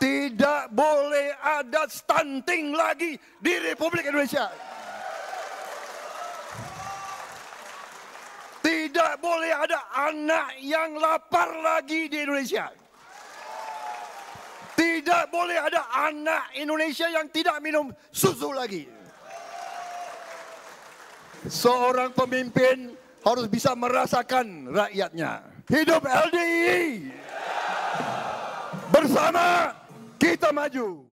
Tidak boleh ada stunting lagi di Republik Indonesia. Tidak boleh ada anak yang lapar lagi di Indonesia. Tidak boleh ada anak Indonesia yang tidak minum susu lagi. Seorang pemimpin harus bisa merasakan rakyatnya. Hidup LDI bersama kita maju!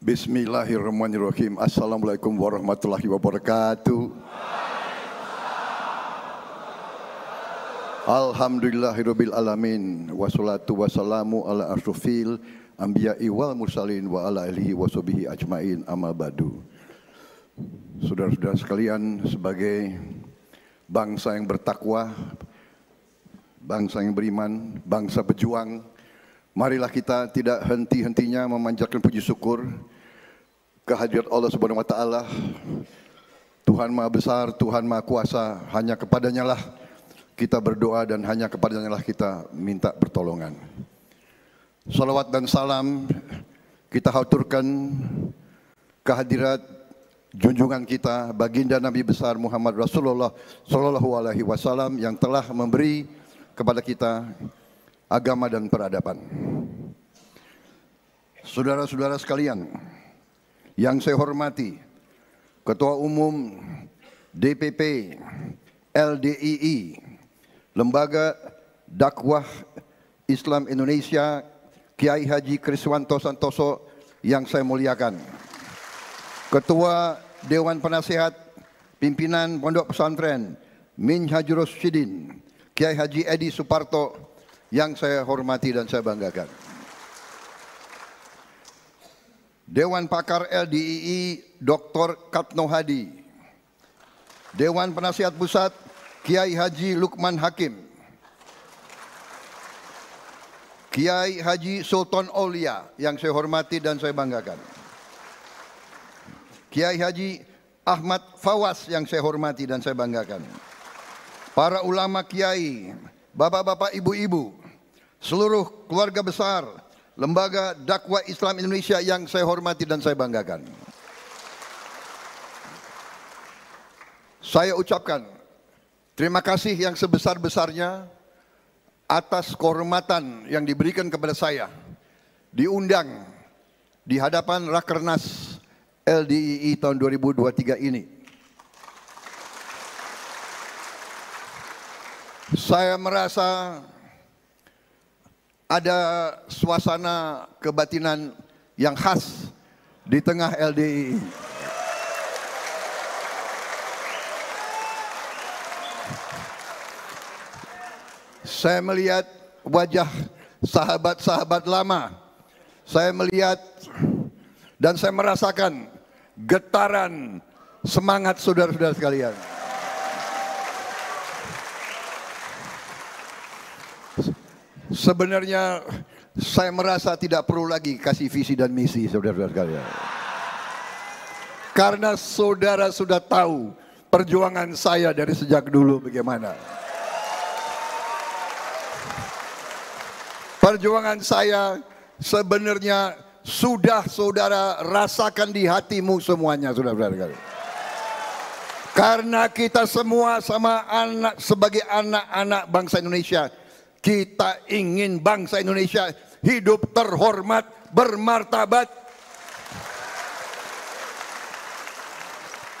Bismillahirrahmanirrahim. Assalamualaikum warahmatullahi wabarakatuh. Alhamdulillahirabbil alamin wassalatu wassalamu ala asrofil anbiya'i wal mursalin wa ala alihi washabihi ajmain amma badu saudara-saudara sekalian sebagai bangsa yang bertakwa, bangsa yang beriman, bangsa pejuang, marilah kita tidak henti-hentinya memanjatkan puji syukur kehadirat Allah Subhanahu wa taala. Tuhan Maha Besar, Tuhan Maha Kuasa, hanya kepadanya lah kita berdoa dan hanya kepadanya lah kita minta pertolongan. Salawat dan salam kita haturkan kehadirat junjungan kita baginda Nabi besar Muhammad Rasulullah Shallallahu Alaihi Wasallam yang telah memberi kepada kita agama dan peradaban. Saudara-saudara sekalian, yang saya hormati Ketua Umum DPP LDII Lembaga Dakwah Islam Indonesia Kiai Haji Kriswanto Santoso yang saya muliakan. Ketua Dewan Penasihat Pimpinan Pondok Pesantren Min Haji Sidin, Kiai Haji Edi Suparto yang saya hormati dan saya banggakan. Dewan Pakar LDII Dr. Katno Hadi, Dewan Penasihat Pusat Kiai Haji Lukman Hakim, Kiai Haji Sultan Olia yang saya hormati dan saya banggakan. Kiai Haji Ahmad Fawas yang saya hormati dan saya banggakan. Para ulama kiai, bapak-bapak, ibu-ibu, seluruh keluarga besar, lembaga dakwah Islam Indonesia yang saya hormati dan saya banggakan. Saya ucapkan terima kasih yang sebesar-besarnya atas kehormatan yang diberikan kepada saya diundang di hadapan Rakernas LDII tahun 2023 ini. Saya merasa ada suasana kebatinan yang khas di tengah LDII. Saya melihat wajah sahabat-sahabat lama. Saya melihat dan saya merasakan getaran semangat saudara-saudara sekalian. Sebenarnya saya merasa tidak perlu lagi kasih visi dan misi saudara-saudara sekalian. Karena saudara sudah tahu perjuangan saya dari sejak dulu bagaimana. Perjuangan saya sebenarnya sudah saudara rasakan di hatimu semuanya saudara-saudara. Karena kita semua sama anak sebagai anak-anak bangsa Indonesia, kita ingin bangsa Indonesia hidup terhormat, bermartabat.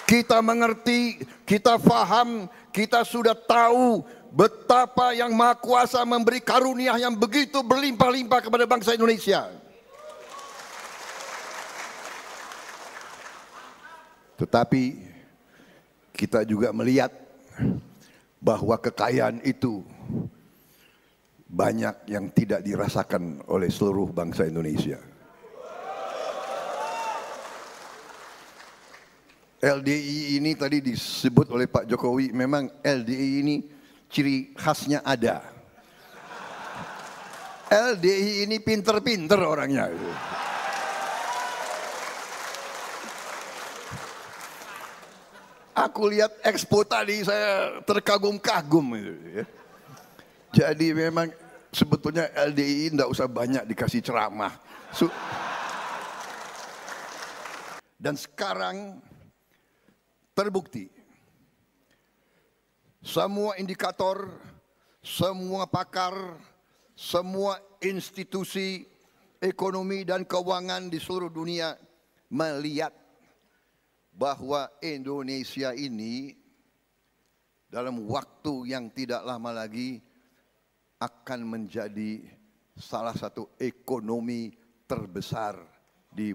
Kita mengerti, kita faham, kita sudah tahu betapa yang Maha Kuasa memberi karunia yang begitu berlimpah-limpah kepada bangsa Indonesia. Tetapi kita juga melihat bahwa kekayaan itu banyak yang tidak dirasakan oleh seluruh bangsa Indonesia. LDI ini tadi disebut oleh Pak Jokowi, memang LDI ini ciri khasnya ada. LDI ini pinter-pinter orangnya. Aku lihat expo tadi saya terkagum-kagum. Gitu, ya. Jadi memang sebetulnya LDI tidak usah banyak dikasih ceramah. So, dan sekarang terbukti semua indikator, semua pakar, semua institusi ekonomi dan keuangan di seluruh dunia melihat bahwa Indonesia ini dalam waktu yang tidak lama lagi akan menjadi salah satu ekonomi terbesar di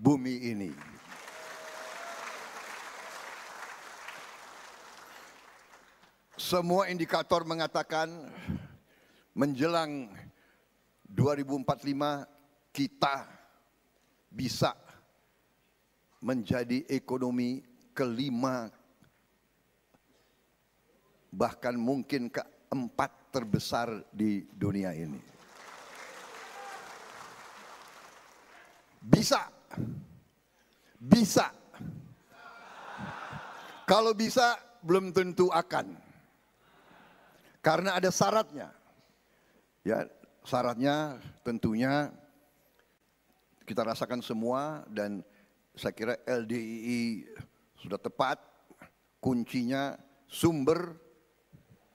bumi ini. Semua indikator mengatakan menjelang 2045 kita bisa menjadi ekonomi kelima bahkan mungkin keempat terbesar di dunia ini. Bisa. Bisa. Kalau bisa belum tentu akan. Karena ada syaratnya. Ya, syaratnya tentunya kita rasakan semua dan saya kira LDII sudah tepat kuncinya sumber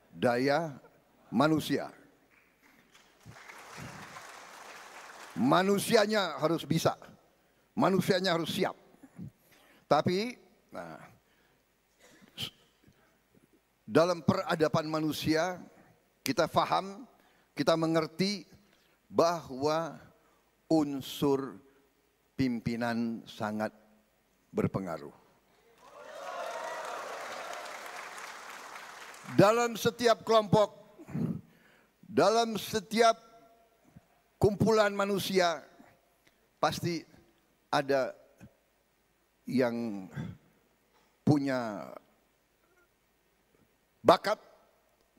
daya manusia. Manusianya harus bisa, manusianya harus siap. Tapi nah, dalam peradaban manusia kita faham, kita mengerti bahwa unsur pimpinan sangat berpengaruh. Dalam setiap kelompok, dalam setiap kumpulan manusia, pasti ada yang punya bakat,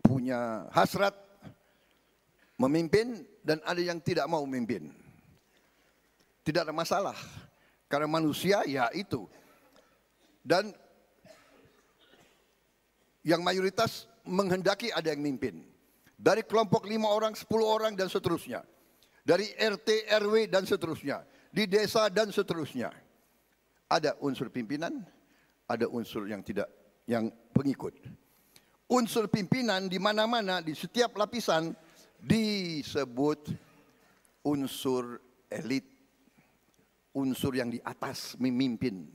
punya hasrat memimpin dan ada yang tidak mau memimpin. Tidak ada masalah. Karena manusia ya itu. Dan yang mayoritas menghendaki ada yang mimpin. Dari kelompok lima orang, sepuluh orang dan seterusnya. Dari RT, RW dan seterusnya. Di desa dan seterusnya. Ada unsur pimpinan, ada unsur yang tidak, yang pengikut. Unsur pimpinan di mana-mana, di setiap lapisan disebut unsur elit unsur yang di atas memimpin.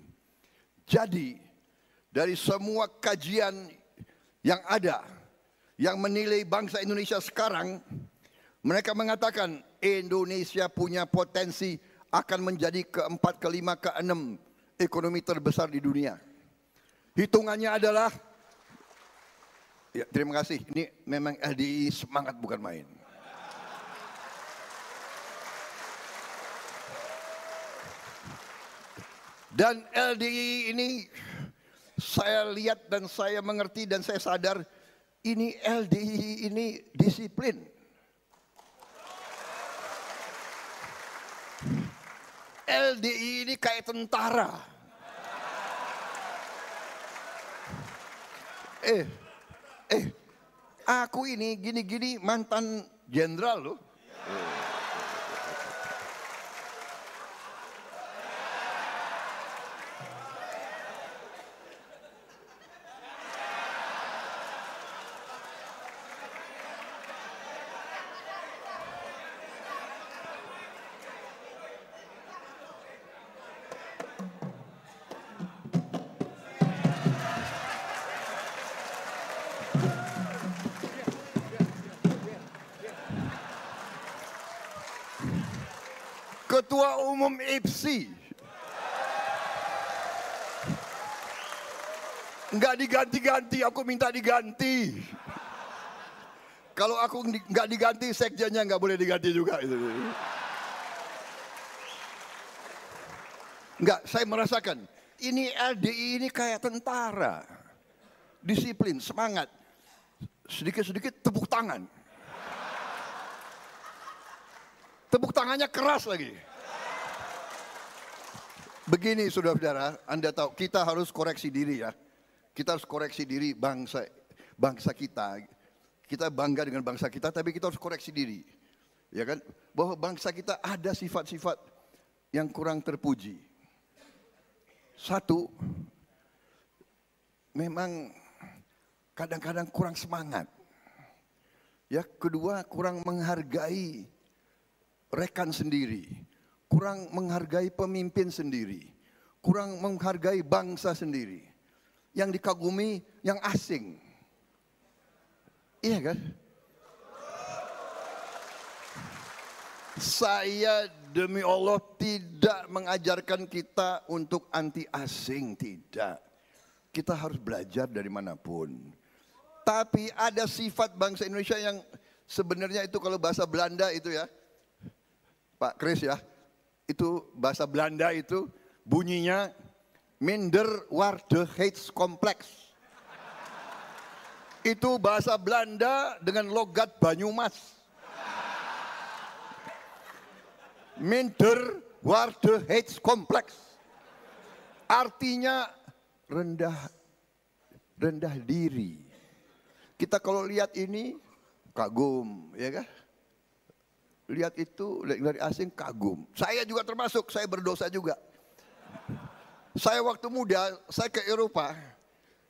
Jadi dari semua kajian yang ada yang menilai bangsa Indonesia sekarang, mereka mengatakan Indonesia punya potensi akan menjadi keempat, kelima, keenam ekonomi terbesar di dunia. Hitungannya adalah ya, terima kasih. Ini memang LDI semangat bukan main. Dan LDI ini saya lihat dan saya mengerti dan saya sadar ini LDI ini disiplin. LDI ini kayak tentara. Eh, eh, aku ini gini-gini mantan jenderal loh. Yeah. comme FC. Nggak diganti-ganti, aku minta diganti. Kalau aku enggak diganti, sekjennya enggak boleh diganti juga. Enggak, saya merasakan. Ini LDI ini kayak tentara. Disiplin, semangat. Sedikit-sedikit tepuk tangan. Tepuk tangannya keras lagi. Begini saudara-saudara, Anda tahu kita harus koreksi diri ya. Kita harus koreksi diri bangsa bangsa kita. Kita bangga dengan bangsa kita tapi kita harus koreksi diri. Ya kan? Bahwa bangsa kita ada sifat-sifat yang kurang terpuji. Satu, memang kadang-kadang kurang semangat. Ya, kedua kurang menghargai rekan sendiri kurang menghargai pemimpin sendiri, kurang menghargai bangsa sendiri, yang dikagumi yang asing. Iya kan? Saya demi Allah tidak mengajarkan kita untuk anti asing, tidak. Kita harus belajar dari manapun. Tapi ada sifat bangsa Indonesia yang sebenarnya itu kalau bahasa Belanda itu ya, Pak Kris ya, itu bahasa Belanda itu bunyinya minder warde hates kompleks. Itu bahasa Belanda dengan logat Banyumas. Minder warde hates kompleks. Artinya rendah rendah diri. Kita kalau lihat ini kagum, ya kan? lihat itu dari asing kagum. Saya juga termasuk, saya berdosa juga. Saya waktu muda, saya ke Eropa,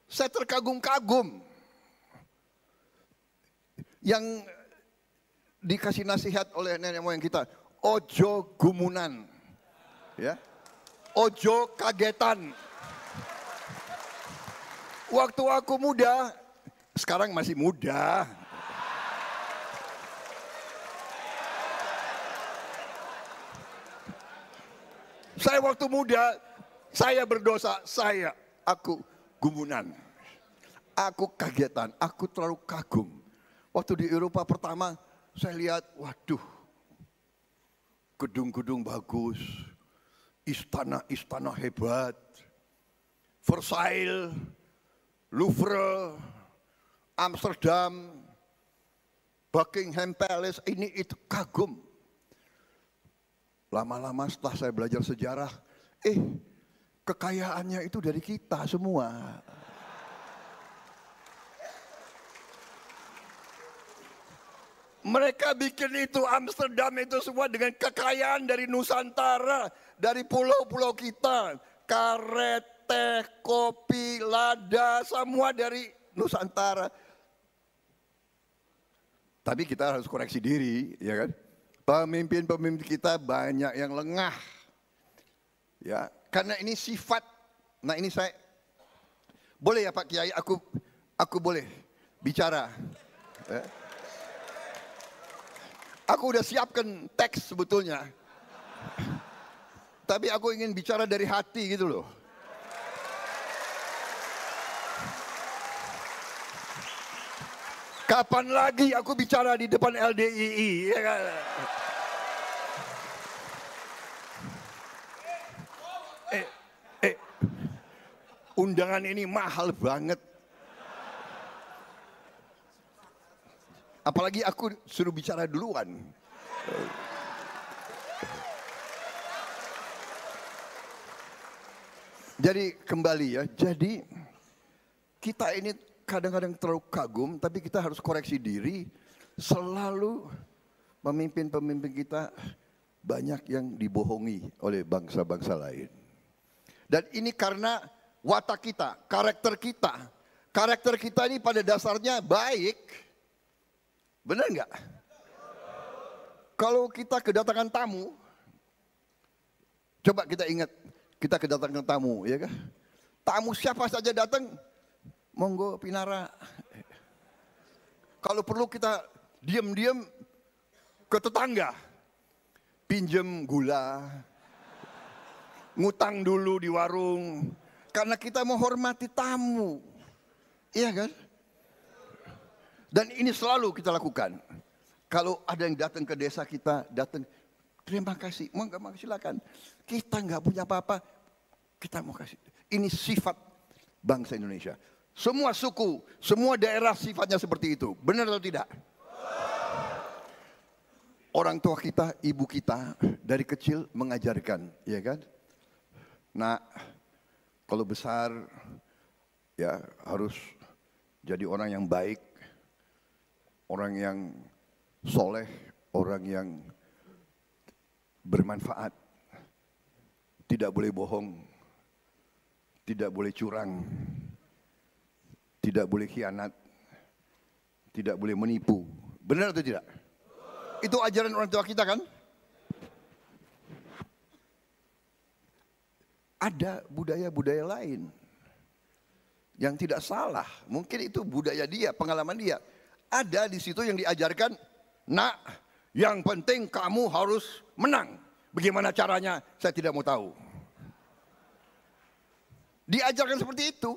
saya terkagum-kagum. Yang dikasih nasihat oleh nenek moyang kita, ojo gumunan. Ya. Ojo kagetan. Waktu aku muda, sekarang masih muda. Saya waktu muda, saya berdosa, saya, aku gumunan. Aku kagetan, aku terlalu kagum. Waktu di Eropa pertama, saya lihat, waduh, gedung-gedung bagus, istana-istana hebat, Versailles, Louvre, Amsterdam, Buckingham Palace, ini itu kagum. Lama-lama setelah saya belajar sejarah, eh kekayaannya itu dari kita semua. Mereka bikin itu Amsterdam itu semua dengan kekayaan dari Nusantara, dari pulau-pulau kita. Karet, teh, kopi, lada, semua dari Nusantara. Tapi kita harus koreksi diri, ya kan? Pemimpin-pemimpin kita banyak yang lengah. Ya, karena ini sifat. Nah, ini saya boleh ya Pak Kiai, aku aku boleh bicara. Ya. Aku udah siapkan teks sebetulnya. Tapi aku ingin bicara dari hati gitu loh. Kapan lagi aku bicara di depan LDII? Ya kan? Eh, eh, undangan ini mahal banget. Apalagi aku suruh bicara duluan. Jadi kembali ya. Jadi kita ini kadang-kadang terlalu kagum, tapi kita harus koreksi diri. Selalu pemimpin-pemimpin kita banyak yang dibohongi oleh bangsa-bangsa lain. Dan ini karena watak kita, karakter kita. Karakter kita ini pada dasarnya baik. Benar nggak? Kalau kita kedatangan tamu, coba kita ingat kita kedatangan tamu, ya kan? Tamu siapa saja datang, monggo pinara. Kalau perlu kita diam-diam ke tetangga, pinjem gula, ngutang dulu di warung, karena kita mau hormati tamu. Iya kan? Dan ini selalu kita lakukan. Kalau ada yang datang ke desa kita, datang, terima kasih, Mau mau silakan. Kita nggak punya apa-apa, kita mau kasih. Ini sifat bangsa Indonesia. Semua suku, semua daerah sifatnya seperti itu. Benar atau tidak? Orang tua kita, ibu kita dari kecil mengajarkan, ya kan? Nah, kalau besar ya harus jadi orang yang baik, orang yang soleh, orang yang bermanfaat, tidak boleh bohong, tidak boleh curang, tidak boleh khianat, tidak boleh menipu. Benar atau tidak? Itu ajaran orang tua kita kan? Ada budaya-budaya lain yang tidak salah. Mungkin itu budaya dia, pengalaman dia. Ada di situ yang diajarkan, nak, yang penting kamu harus menang. Bagaimana caranya? Saya tidak mau tahu. Diajarkan seperti itu.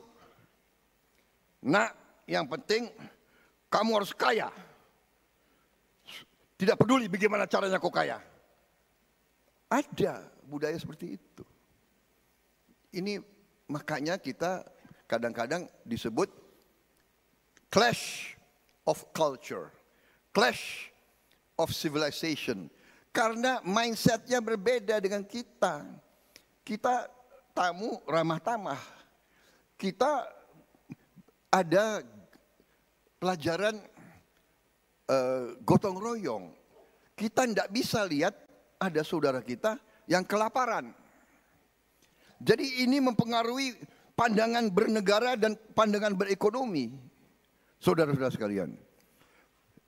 Nak, yang penting kamu harus kaya. Tidak peduli bagaimana caranya kau kaya. Ada budaya seperti itu. Ini makanya kita kadang-kadang disebut clash of culture, clash of civilization. Karena mindsetnya berbeda dengan kita. Kita tamu ramah tamah. Kita ada pelajaran uh, gotong royong. Kita tidak bisa lihat ada saudara kita yang kelaparan. Jadi ini mempengaruhi pandangan bernegara dan pandangan berekonomi. Saudara-saudara sekalian.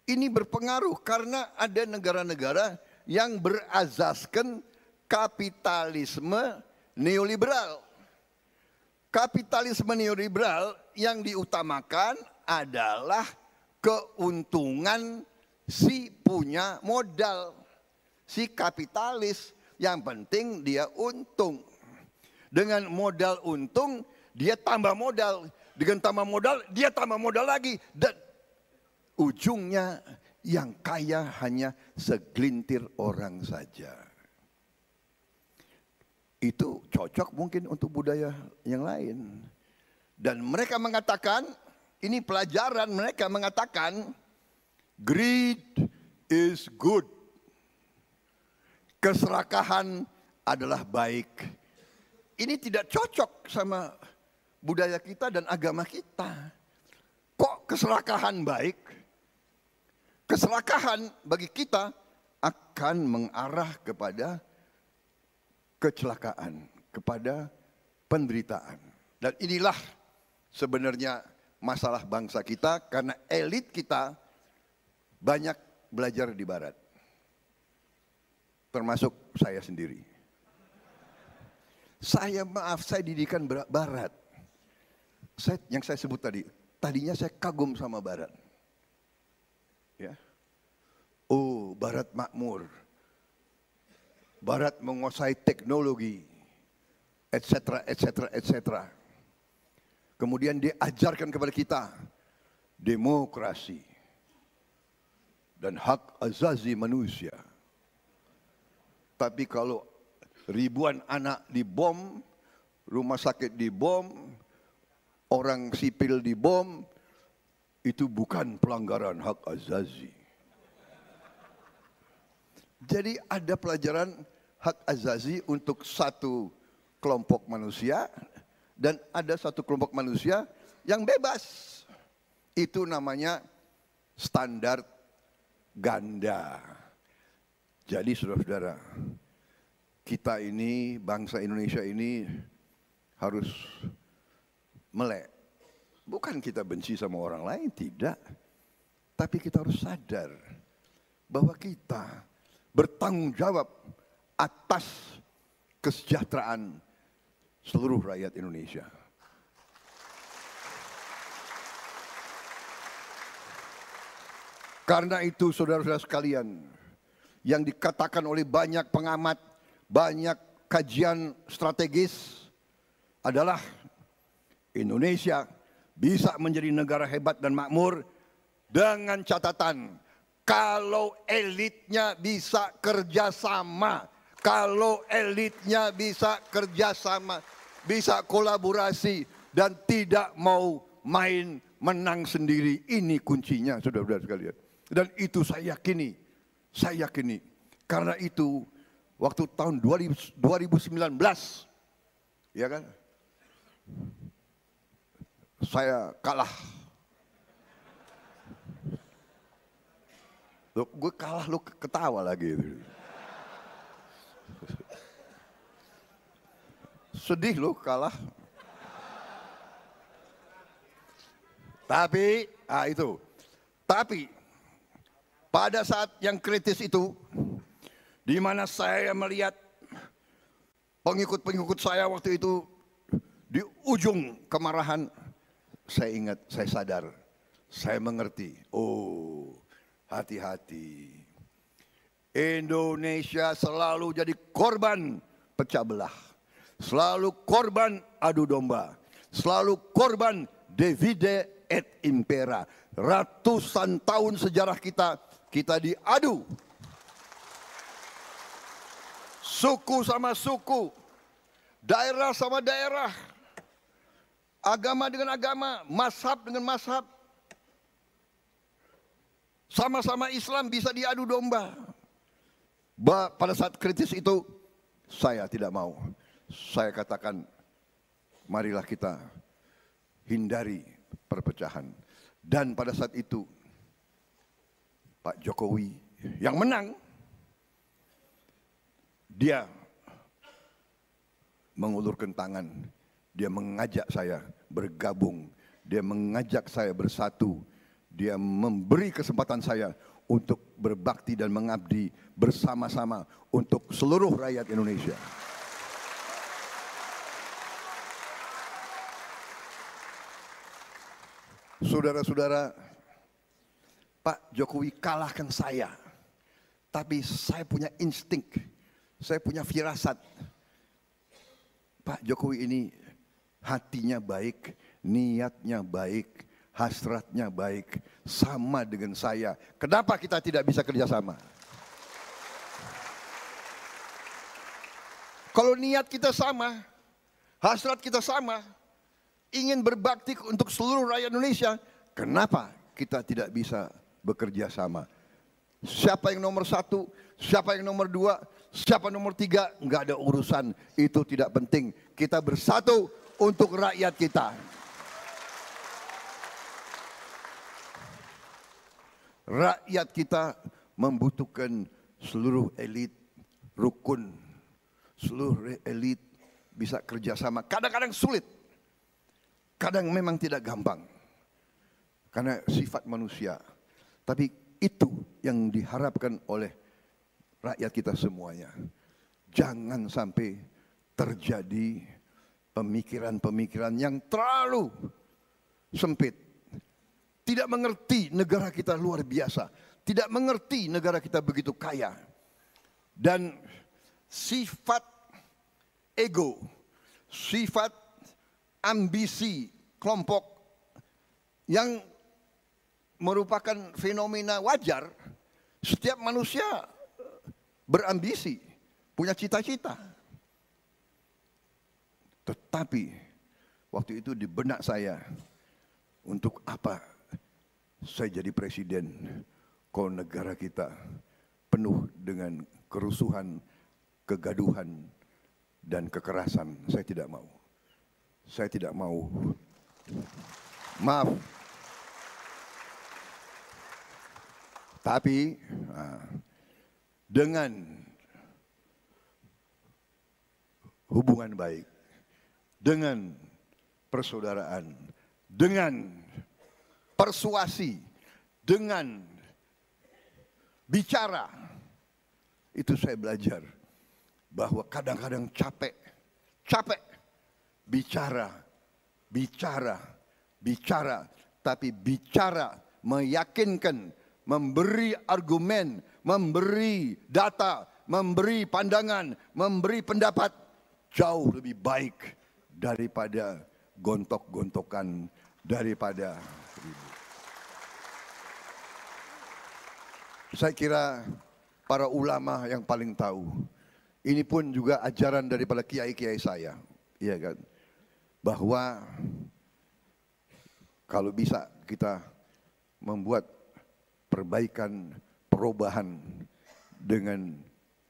Ini berpengaruh karena ada negara-negara yang berazaskan kapitalisme neoliberal kapitalisme neoliberal yang diutamakan adalah keuntungan si punya modal, si kapitalis. Yang penting dia untung. Dengan modal untung, dia tambah modal. Dengan tambah modal, dia tambah modal lagi. Dan ujungnya yang kaya hanya segelintir orang saja itu cocok mungkin untuk budaya yang lain. Dan mereka mengatakan, ini pelajaran mereka mengatakan, greed is good. Keserakahan adalah baik. Ini tidak cocok sama budaya kita dan agama kita. Kok keserakahan baik? Keserakahan bagi kita akan mengarah kepada kecelakaan, kepada penderitaan. Dan inilah sebenarnya masalah bangsa kita karena elit kita banyak belajar di barat. Termasuk saya sendiri. Saya maaf, saya didikan barat. Saya, yang saya sebut tadi, tadinya saya kagum sama barat. Ya. Oh, barat makmur Barat menguasai teknologi, etc., etc., etc. Kemudian diajarkan kepada kita demokrasi dan hak azazi manusia. Tapi kalau ribuan anak dibom, rumah sakit dibom, orang sipil dibom, itu bukan pelanggaran hak azazi. Jadi ada pelajaran hak azazi untuk satu kelompok manusia dan ada satu kelompok manusia yang bebas. Itu namanya standar ganda. Jadi saudara-saudara, kita ini bangsa Indonesia ini harus melek. Bukan kita benci sama orang lain, tidak. Tapi kita harus sadar bahwa kita bertanggung jawab atas kesejahteraan seluruh rakyat Indonesia. Karena itu saudara-saudara sekalian, yang dikatakan oleh banyak pengamat, banyak kajian strategis adalah Indonesia bisa menjadi negara hebat dan makmur dengan catatan kalau elitnya bisa kerjasama, kalau elitnya bisa kerjasama, bisa kolaborasi dan tidak mau main menang sendiri. Ini kuncinya saudara-saudara sekalian. Dan itu saya yakini, saya yakini. Karena itu waktu tahun 2019, ya kan, saya kalah Lo, gue kalah lu ketawa lagi. Sedih lu kalah. Tapi, ah itu. Tapi pada saat yang kritis itu di mana saya melihat pengikut-pengikut saya waktu itu di ujung kemarahan saya ingat, saya sadar, saya mengerti. Oh, hati-hati. Indonesia selalu jadi korban pecah belah. Selalu korban adu domba. Selalu korban divide et impera. Ratusan tahun sejarah kita, kita diadu. Suku sama suku. Daerah sama daerah. Agama dengan agama. Mashab dengan mashab sama-sama Islam bisa diadu domba. Bah, pada saat kritis itu saya tidak mau. Saya katakan marilah kita hindari perpecahan. Dan pada saat itu Pak Jokowi yang menang dia mengulurkan tangan, dia mengajak saya bergabung, dia mengajak saya bersatu, dia memberi kesempatan saya untuk berbakti dan mengabdi bersama-sama untuk seluruh rakyat Indonesia. Saudara-saudara, Pak Jokowi kalahkan saya. Tapi saya punya insting, saya punya firasat. Pak Jokowi ini hatinya baik, niatnya baik, hasratnya baik, sama dengan saya. Kenapa kita tidak bisa kerjasama? Kalau niat kita sama, hasrat kita sama, ingin berbakti untuk seluruh rakyat Indonesia, kenapa kita tidak bisa bekerja sama? Siapa yang nomor satu, siapa yang nomor dua, siapa nomor tiga, nggak ada urusan. Itu tidak penting. Kita bersatu untuk rakyat kita. rakyat kita membutuhkan seluruh elit rukun, seluruh elit bisa kerjasama. Kadang-kadang sulit, kadang memang tidak gampang karena sifat manusia. Tapi itu yang diharapkan oleh rakyat kita semuanya. Jangan sampai terjadi pemikiran-pemikiran yang terlalu sempit tidak mengerti negara kita luar biasa. Tidak mengerti negara kita begitu kaya. Dan sifat ego, sifat ambisi kelompok yang merupakan fenomena wajar. Setiap manusia berambisi, punya cita-cita. Tetapi waktu itu di benak saya, untuk apa saya jadi presiden kalau negara kita penuh dengan kerusuhan, kegaduhan, dan kekerasan. Saya tidak mau. Saya tidak mau. Maaf. Tapi ah, dengan hubungan baik, dengan persaudaraan, dengan persuasi, dengan bicara. Itu saya belajar bahwa kadang-kadang capek, capek bicara, bicara, bicara, tapi bicara meyakinkan, memberi argumen, memberi data, memberi pandangan, memberi pendapat jauh lebih baik daripada gontok-gontokan daripada saya kira para ulama yang paling tahu. Ini pun juga ajaran daripada kiai-kiai saya, iya kan? Bahwa kalau bisa kita membuat perbaikan, perubahan dengan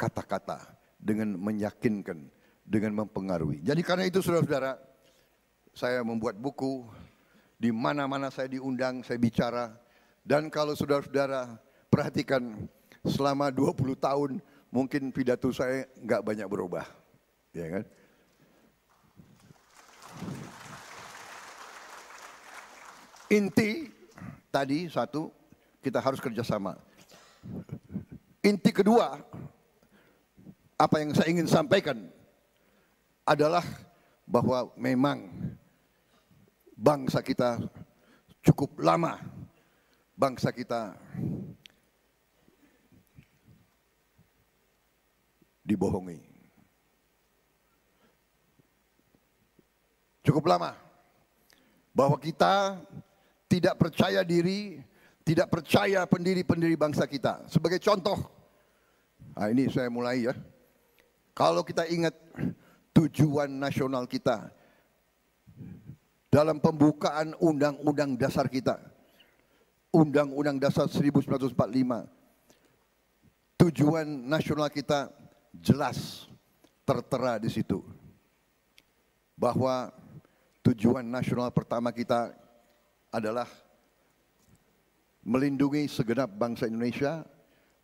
kata-kata, dengan meyakinkan, dengan mempengaruhi. Jadi karena itu saudara-saudara, saya membuat buku di mana-mana saya diundang, saya bicara dan kalau saudara-saudara perhatikan selama 20 tahun mungkin pidato saya nggak banyak berubah. Ya kan? Inti tadi satu kita harus kerjasama. Inti kedua apa yang saya ingin sampaikan adalah bahwa memang bangsa kita cukup lama bangsa kita dibohongi. Cukup lama bahwa kita tidak percaya diri, tidak percaya pendiri-pendiri bangsa kita. Sebagai contoh, nah ini saya mulai ya. Kalau kita ingat tujuan nasional kita dalam pembukaan undang-undang dasar kita, Undang-Undang Dasar 1945, tujuan nasional kita jelas tertera di situ bahwa tujuan nasional pertama kita adalah melindungi segenap bangsa Indonesia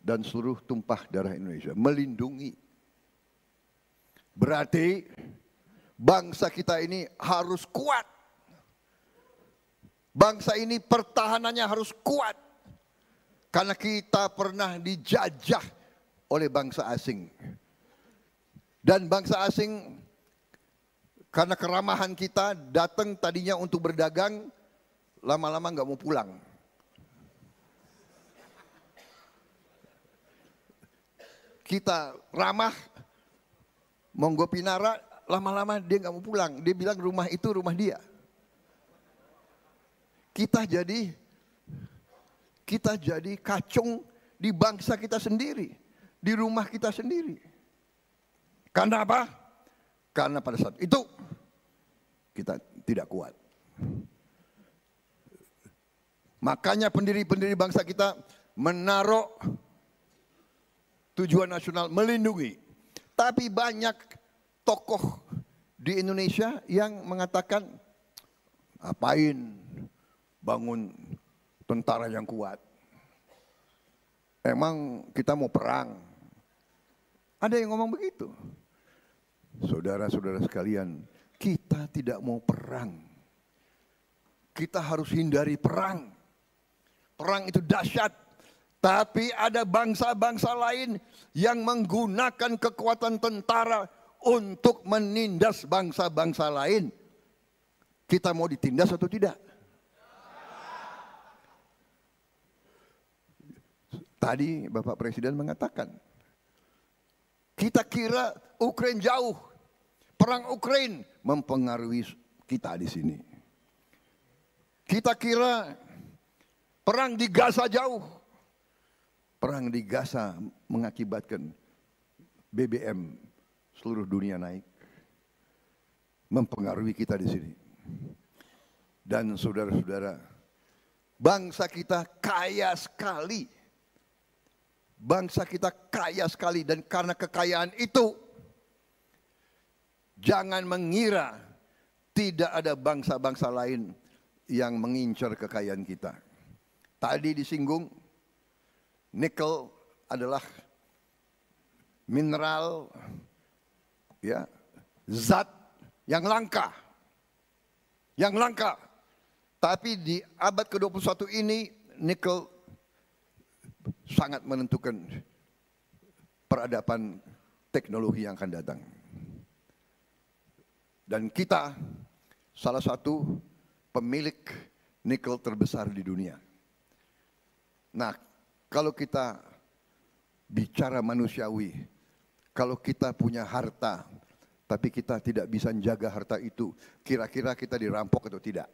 dan seluruh tumpah darah Indonesia. Melindungi. Berarti bangsa kita ini harus kuat. Bangsa ini pertahanannya harus kuat. Karena kita pernah dijajah oleh bangsa asing. Dan bangsa asing karena keramahan kita datang tadinya untuk berdagang, lama-lama nggak mau pulang. Kita ramah, monggo pinara, lama-lama dia nggak mau pulang. Dia bilang rumah itu rumah dia. Kita jadi kita jadi kacung di bangsa kita sendiri di rumah kita sendiri. Karena apa? Karena pada saat itu kita tidak kuat. Makanya pendiri-pendiri bangsa kita menaruh tujuan nasional melindungi. Tapi banyak tokoh di Indonesia yang mengatakan apain bangun tentara yang kuat. Emang kita mau perang, ada yang ngomong begitu. Saudara-saudara sekalian, kita tidak mau perang. Kita harus hindari perang. Perang itu dahsyat. Tapi ada bangsa-bangsa lain yang menggunakan kekuatan tentara untuk menindas bangsa-bangsa lain. Kita mau ditindas atau tidak? Tadi Bapak Presiden mengatakan, kita kira Ukraina jauh. Perang Ukraina mempengaruhi kita di sini. Kita kira perang di Gaza jauh. Perang di Gaza mengakibatkan BBM seluruh dunia naik. Mempengaruhi kita di sini. Dan saudara-saudara, bangsa kita kaya sekali Bangsa kita kaya sekali dan karena kekayaan itu jangan mengira tidak ada bangsa-bangsa lain yang mengincar kekayaan kita. Tadi disinggung nikel adalah mineral ya zat yang langka. Yang langka. Tapi di abad ke-21 ini nikel sangat menentukan peradaban teknologi yang akan datang. Dan kita salah satu pemilik nikel terbesar di dunia. Nah, kalau kita bicara manusiawi, kalau kita punya harta, tapi kita tidak bisa menjaga harta itu, kira-kira kita dirampok atau tidak?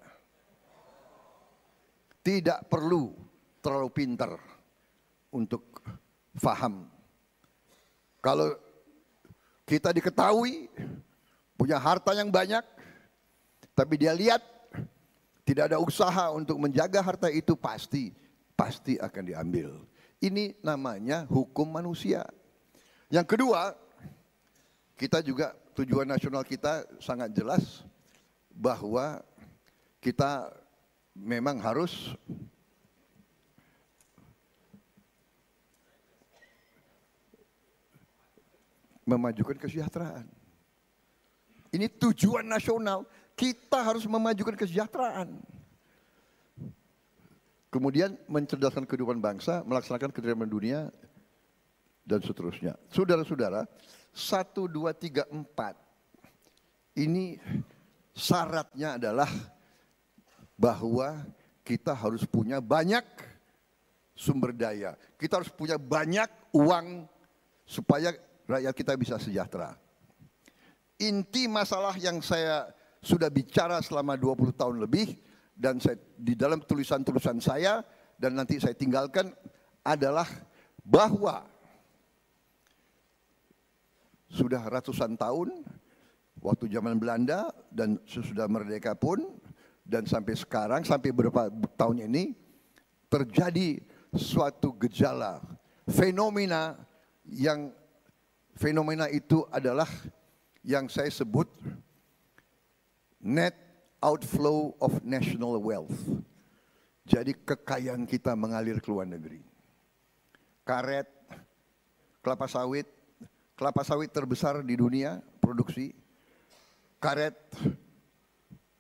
Tidak perlu terlalu pintar untuk faham. Kalau kita diketahui punya harta yang banyak, tapi dia lihat tidak ada usaha untuk menjaga harta itu pasti pasti akan diambil. Ini namanya hukum manusia. Yang kedua, kita juga tujuan nasional kita sangat jelas bahwa kita memang harus memajukan kesejahteraan. Ini tujuan nasional. Kita harus memajukan kesejahteraan. Kemudian mencerdaskan kehidupan bangsa, melaksanakan ketertiban dunia, dan seterusnya. Saudara-saudara, satu, dua, tiga, empat. Ini syaratnya adalah bahwa kita harus punya banyak sumber daya. Kita harus punya banyak uang supaya rakyat kita bisa sejahtera. Inti masalah yang saya sudah bicara selama 20 tahun lebih dan saya, di dalam tulisan-tulisan saya dan nanti saya tinggalkan adalah bahwa sudah ratusan tahun waktu zaman Belanda dan sesudah merdeka pun dan sampai sekarang sampai beberapa tahun ini terjadi suatu gejala fenomena yang fenomena itu adalah yang saya sebut net outflow of national wealth. Jadi kekayaan kita mengalir ke luar negeri. Karet, kelapa sawit, kelapa sawit terbesar di dunia produksi. Karet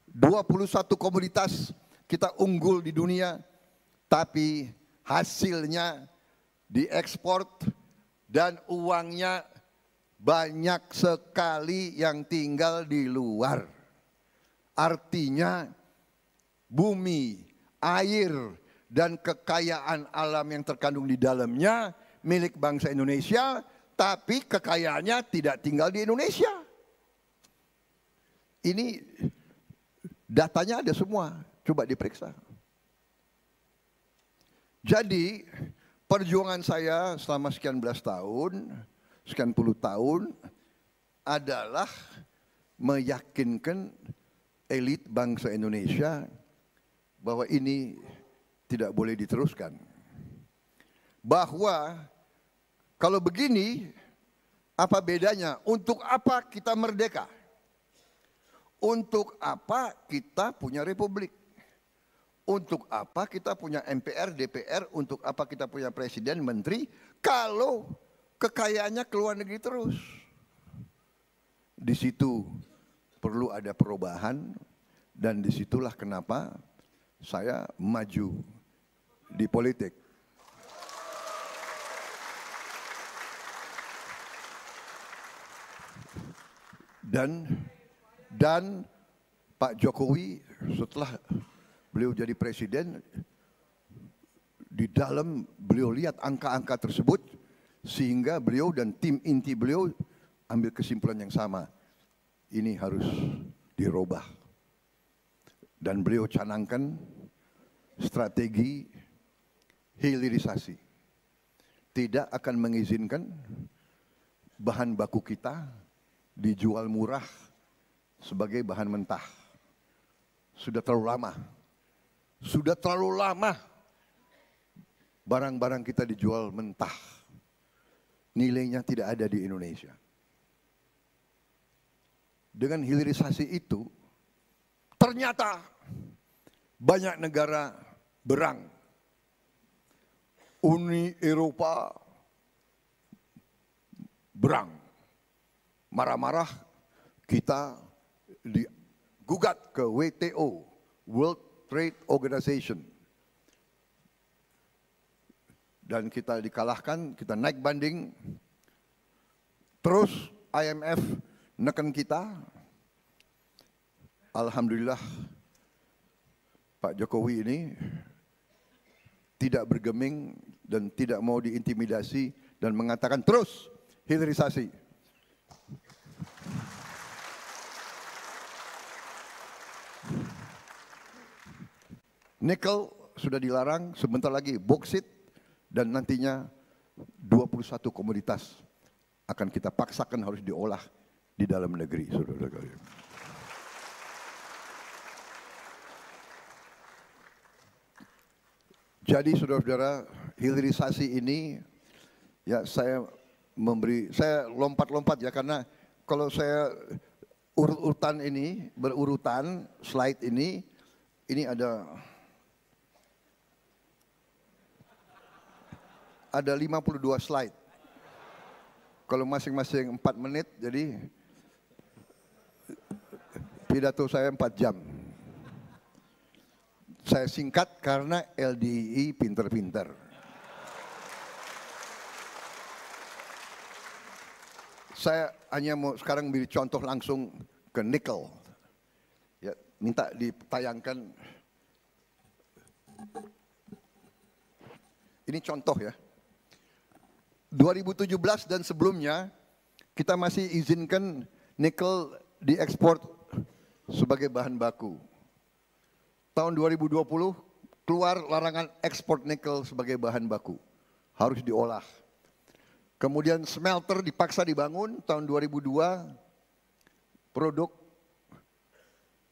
21 komoditas kita unggul di dunia tapi hasilnya diekspor dan uangnya banyak sekali yang tinggal di luar. Artinya bumi, air, dan kekayaan alam yang terkandung di dalamnya milik bangsa Indonesia, tapi kekayaannya tidak tinggal di Indonesia. Ini datanya ada semua, coba diperiksa. Jadi perjuangan saya selama sekian belas tahun sekian puluh tahun adalah meyakinkan elit bangsa Indonesia bahwa ini tidak boleh diteruskan. Bahwa kalau begini apa bedanya? Untuk apa kita merdeka? Untuk apa kita punya republik? Untuk apa kita punya MPR, DPR? Untuk apa kita punya presiden, menteri? Kalau kekayaannya keluar negeri terus. Di situ perlu ada perubahan dan disitulah kenapa saya maju di politik. Dan dan Pak Jokowi setelah beliau jadi presiden di dalam beliau lihat angka-angka tersebut sehingga beliau dan tim inti beliau ambil kesimpulan yang sama. Ini harus dirubah. Dan beliau canangkan strategi hilirisasi. Tidak akan mengizinkan bahan baku kita dijual murah sebagai bahan mentah. Sudah terlalu lama. Sudah terlalu lama barang-barang kita dijual mentah nilainya tidak ada di Indonesia. Dengan hilirisasi itu, ternyata banyak negara berang. Uni Eropa berang. Marah-marah kita digugat ke WTO, World Trade Organization dan kita dikalahkan, kita naik banding. Terus IMF neken kita. Alhamdulillah Pak Jokowi ini tidak bergeming dan tidak mau diintimidasi dan mengatakan terus hilirisasi. Nikel sudah dilarang, sebentar lagi boksit dan nantinya 21 komoditas akan kita paksakan harus diolah di dalam negeri, saudara-saudara. Jadi saudara-saudara, hilirisasi ini ya saya memberi saya lompat-lompat ya karena kalau saya urut-urutan ini berurutan slide ini ini ada ada 52 slide. Kalau masing-masing 4 menit, jadi pidato saya 4 jam. Saya singkat karena LDI pinter-pinter. Saya hanya mau sekarang beri contoh langsung ke nikel. Ya, minta ditayangkan. Ini contoh ya. 2017 dan sebelumnya kita masih izinkan nikel diekspor sebagai bahan baku. Tahun 2020 keluar larangan ekspor nikel sebagai bahan baku. Harus diolah. Kemudian smelter dipaksa dibangun tahun 2002 produk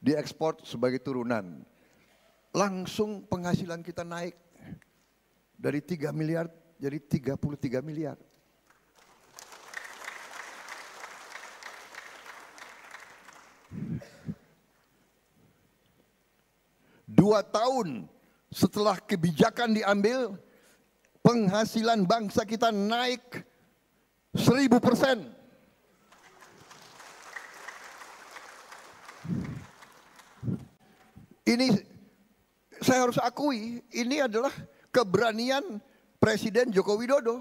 diekspor sebagai turunan. Langsung penghasilan kita naik dari 3 miliar jadi 33 miliar. Dua tahun setelah kebijakan diambil, penghasilan bangsa kita naik seribu persen. Ini saya harus akui, ini adalah keberanian Presiden Joko Widodo.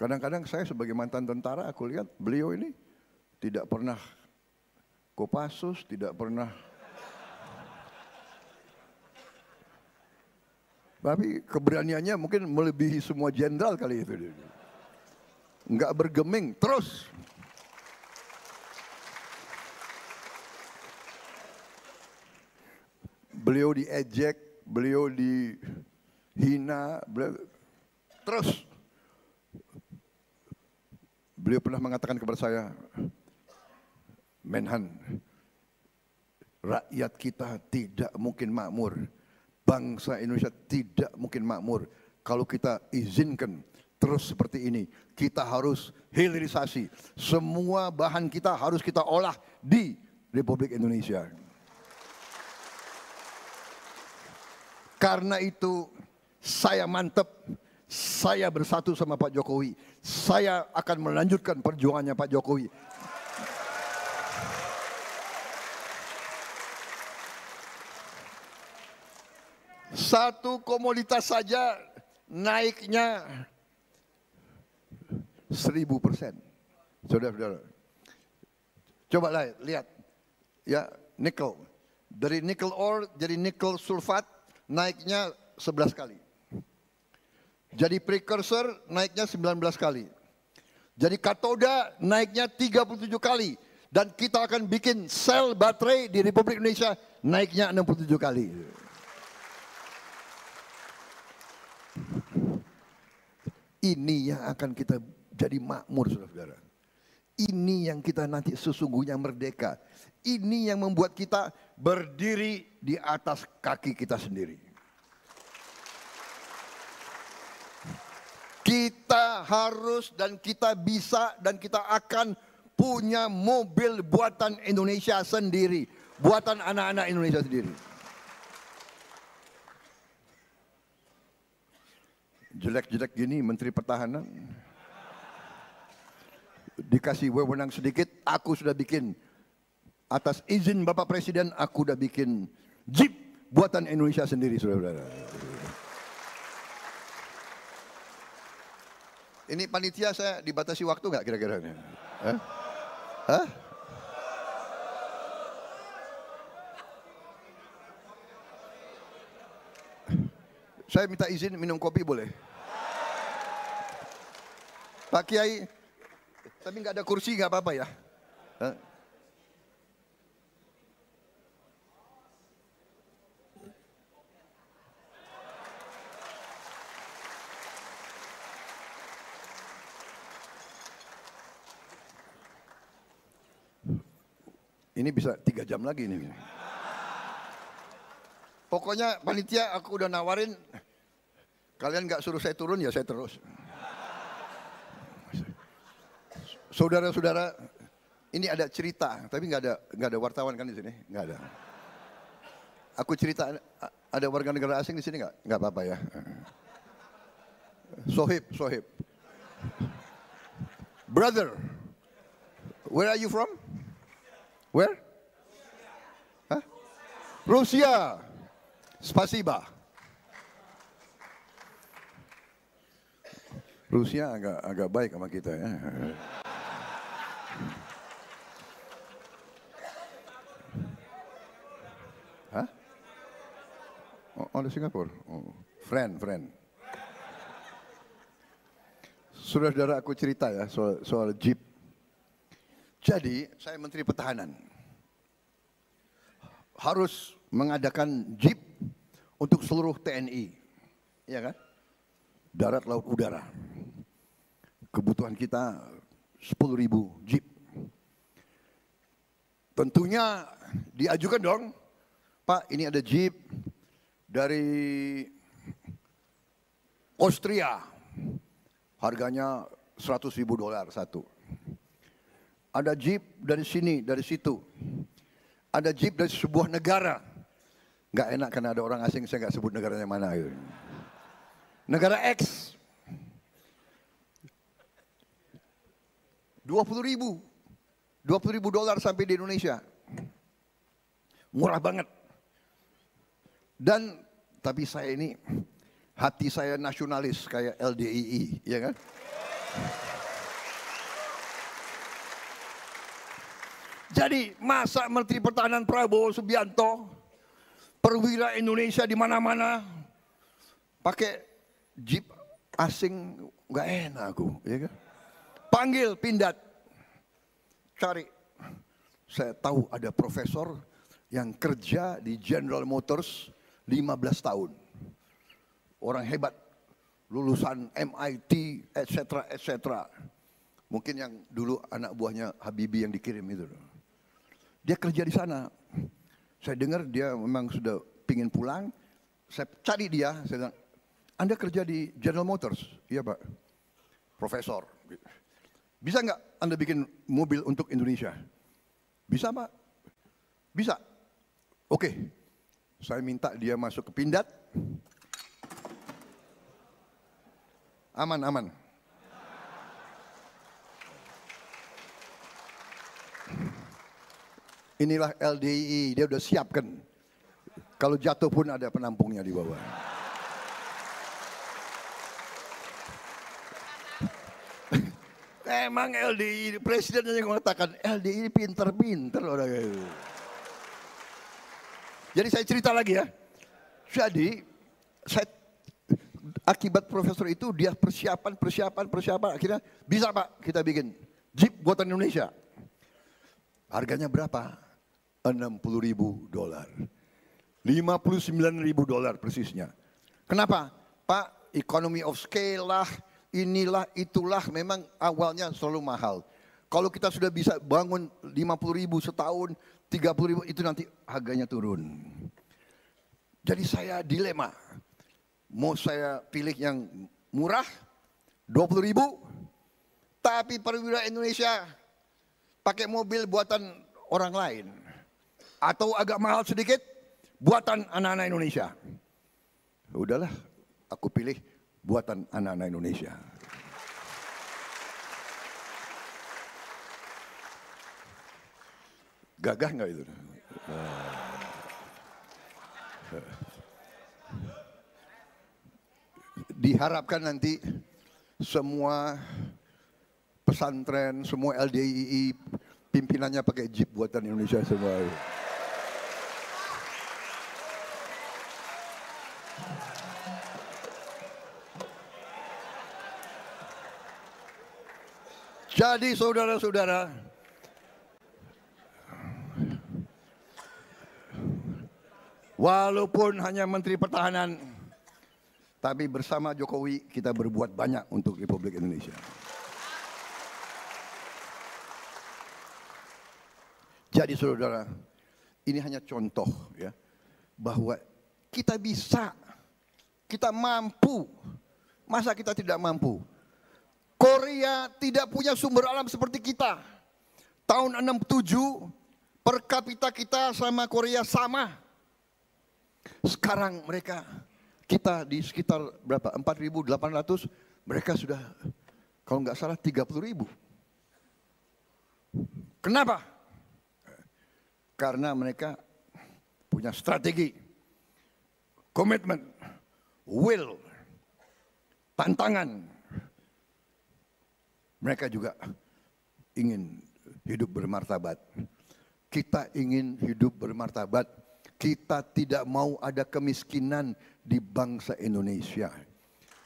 Kadang-kadang saya sebagai mantan tentara aku lihat beliau ini tidak pernah Kopassus, tidak pernah Tapi keberaniannya mungkin melebihi semua jenderal kali itu. Enggak bergeming, terus. beliau diejek, beliau dihina, beliau, terus beliau pernah mengatakan kepada saya, Menhan, rakyat kita tidak mungkin makmur, bangsa Indonesia tidak mungkin makmur kalau kita izinkan terus seperti ini. Kita harus hilirisasi. Semua bahan kita harus kita olah di Republik Indonesia. Karena itu saya mantep, saya bersatu sama Pak Jokowi. Saya akan melanjutkan perjuangannya Pak Jokowi. Satu komoditas saja naiknya seribu persen. Saudara-saudara, lihat, lihat ya nikel dari nikel ore jadi nikel sulfat naiknya 11 kali. Jadi precursor naiknya 19 kali. Jadi katoda naiknya 37 kali. Dan kita akan bikin sel baterai di Republik Indonesia naiknya 67 kali. Ini yang akan kita jadi makmur saudara-saudara. Ini yang kita nanti sesungguhnya merdeka. Ini yang membuat kita berdiri di atas kaki kita sendiri. Kita harus dan kita bisa dan kita akan punya mobil buatan Indonesia sendiri. Buatan anak-anak Indonesia sendiri. Jelek-jelek gini Menteri Pertahanan dikasih wewenang sedikit, aku sudah bikin. Atas izin Bapak Presiden, aku sudah bikin jeep buatan Indonesia sendiri, saudara-saudara. Ini panitia saya dibatasi waktu nggak kira-kira? Hah? Saya minta izin minum kopi boleh? Pak Kiai, tapi nggak ada kursi nggak apa-apa ya. Ini bisa tiga jam lagi ini. Pokoknya panitia aku udah nawarin kalian nggak suruh saya turun ya saya terus. Saudara-saudara, ini ada cerita, tapi nggak ada nggak ada wartawan kan di sini, nggak ada. Aku cerita ada warga negara asing di sini nggak? Nggak apa-apa ya. Sohib, sohib. Brother, where are you from? Where? Huh? Rusia. Spasiba. Rusia agak agak baik sama kita ya. Oleh Singapura. Oh, friend, friend. Sudah saudara aku cerita ya soal, soal jeep. Jadi saya Menteri Pertahanan. Harus mengadakan jeep untuk seluruh TNI. ya kan? Darat, laut, udara. Kebutuhan kita 10 ribu jeep. Tentunya diajukan dong, Pak ini ada jeep, dari Austria. Harganya 100 ribu dolar satu. Ada jeep dari sini, dari situ. Ada jeep dari sebuah negara. Gak enak karena ada orang asing, saya gak sebut negaranya mana. Gitu. Negara X. 20 ribu. 20 ribu dolar sampai di Indonesia. Murah banget. Dan tapi saya ini hati saya nasionalis kayak LDII, ya kan? Jadi masa Menteri Pertahanan Prabowo Subianto, perwira Indonesia di mana-mana, pakai jeep asing nggak enak aku, ya kan? Panggil pindat, cari. Saya tahu ada profesor yang kerja di General Motors, 15 tahun. Orang hebat, lulusan MIT, etc. etc. Mungkin yang dulu anak buahnya Habibi yang dikirim itu. Dia kerja di sana. Saya dengar dia memang sudah pingin pulang. Saya cari dia, saya bilang, Anda kerja di General Motors? Iya Pak. Profesor. Bisa nggak Anda bikin mobil untuk Indonesia? Bisa Pak. Bisa. Oke, okay. Saya minta dia masuk ke pindad. Aman, aman. Inilah LDI, dia udah siapkan. Kalau jatuh pun ada penampungnya di bawah. Emang LDI, presiden yang mengatakan LDI pinter-pinter orang itu. Jadi saya cerita lagi ya. Jadi saya akibat profesor itu dia persiapan, persiapan, persiapan. Akhirnya bisa pak kita bikin jeep buatan Indonesia. Harganya berapa? 60 ribu dolar. 59 ribu dolar persisnya. Kenapa? Pak, economy of scale lah, inilah, itulah memang awalnya selalu mahal. Kalau kita sudah bisa bangun 50 ribu setahun, 30 ribu itu nanti harganya turun. Jadi saya dilema. Mau saya pilih yang murah 20 ribu. Tapi perwira Indonesia pakai mobil buatan orang lain. Atau agak mahal sedikit buatan anak-anak Indonesia. Udahlah aku pilih buatan anak-anak Indonesia. Gagah nggak itu? Diharapkan nanti semua pesantren, semua LDII, pimpinannya pakai jeep buatan Indonesia semua. Jadi saudara-saudara, Walaupun hanya Menteri Pertahanan, tapi bersama Jokowi kita berbuat banyak untuk Republik Indonesia. Jadi saudara, ini hanya contoh ya bahwa kita bisa, kita mampu. Masa kita tidak mampu? Korea tidak punya sumber alam seperti kita. Tahun 67 per kapita kita sama Korea sama. Sekarang mereka kita di sekitar berapa? 4.800, mereka sudah kalau nggak salah 30.000. Kenapa? Karena mereka punya strategi, komitmen, will, tantangan. Mereka juga ingin hidup bermartabat. Kita ingin hidup bermartabat kita tidak mau ada kemiskinan di bangsa Indonesia.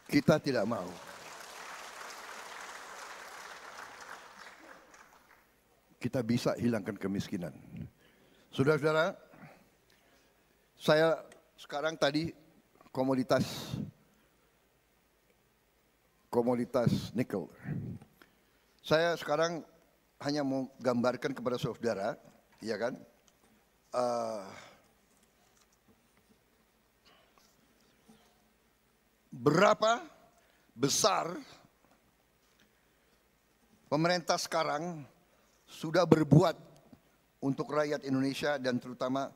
Kita tidak mau. Kita bisa hilangkan kemiskinan. Saudara-saudara, saya sekarang tadi komoditas komoditas nikel. Saya sekarang hanya mau gambarkan kepada saudara, ya kan? Uh, berapa besar pemerintah sekarang sudah berbuat untuk rakyat Indonesia dan terutama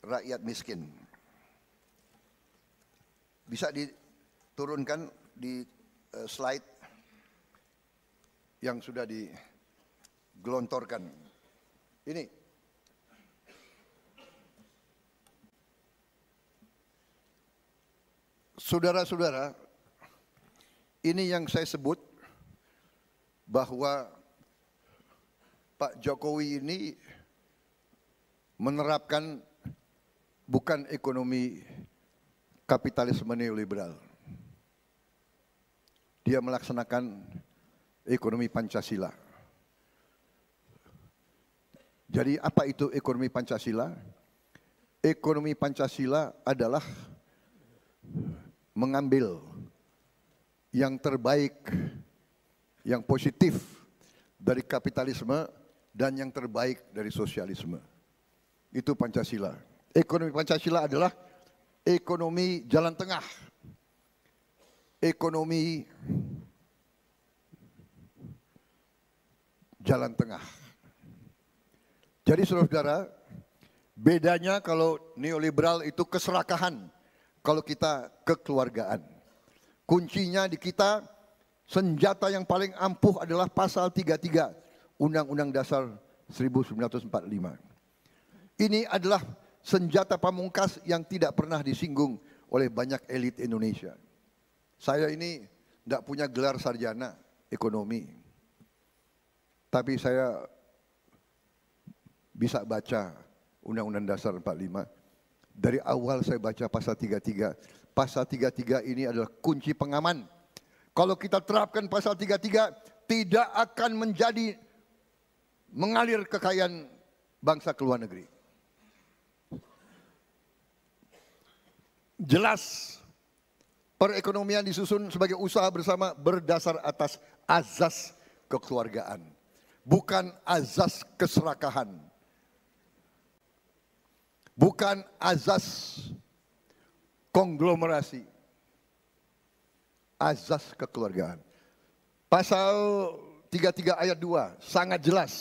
rakyat miskin. Bisa diturunkan di eh, slide yang sudah digelontorkan. Ini Saudara-saudara, ini yang saya sebut bahwa Pak Jokowi ini menerapkan bukan ekonomi kapitalisme neoliberal. Dia melaksanakan ekonomi Pancasila. Jadi apa itu ekonomi Pancasila? Ekonomi Pancasila adalah mengambil yang terbaik, yang positif dari kapitalisme dan yang terbaik dari sosialisme. Itu Pancasila. Ekonomi Pancasila adalah ekonomi jalan tengah. Ekonomi jalan tengah. Jadi saudara-saudara, bedanya kalau neoliberal itu keserakahan kalau kita kekeluargaan. Kuncinya di kita senjata yang paling ampuh adalah pasal 33 Undang-Undang Dasar 1945. Ini adalah senjata pamungkas yang tidak pernah disinggung oleh banyak elit Indonesia. Saya ini tidak punya gelar sarjana ekonomi. Tapi saya bisa baca Undang-Undang Dasar 45 dari awal saya baca pasal 33. Pasal 33 ini adalah kunci pengaman. Kalau kita terapkan pasal 33, tidak akan menjadi mengalir kekayaan bangsa ke luar negeri. Jelas perekonomian disusun sebagai usaha bersama berdasar atas azas kekeluargaan. Bukan azas keserakahan bukan azas konglomerasi, azas kekeluargaan. Pasal 33 ayat 2 sangat jelas.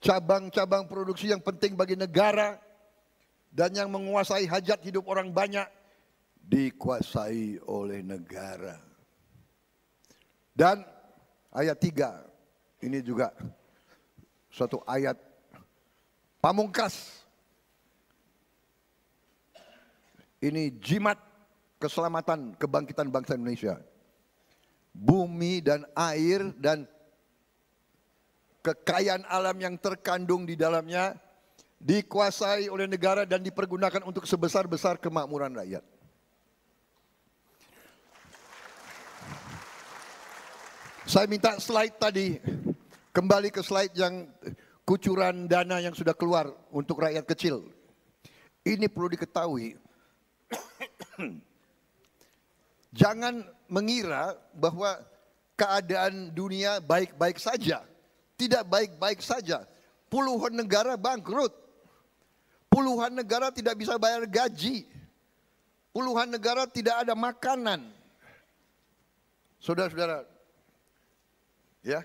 Cabang-cabang produksi yang penting bagi negara dan yang menguasai hajat hidup orang banyak dikuasai oleh negara. Dan ayat 3 ini juga suatu ayat pamungkas Ini jimat keselamatan kebangkitan bangsa Indonesia. Bumi dan air dan kekayaan alam yang terkandung di dalamnya dikuasai oleh negara dan dipergunakan untuk sebesar-besar kemakmuran rakyat. Saya minta slide tadi kembali ke slide yang kucuran dana yang sudah keluar untuk rakyat kecil. Ini perlu diketahui Jangan mengira bahwa keadaan dunia baik-baik saja. Tidak baik-baik saja. Puluhan negara bangkrut. Puluhan negara tidak bisa bayar gaji. Puluhan negara tidak ada makanan. Saudara-saudara, ya.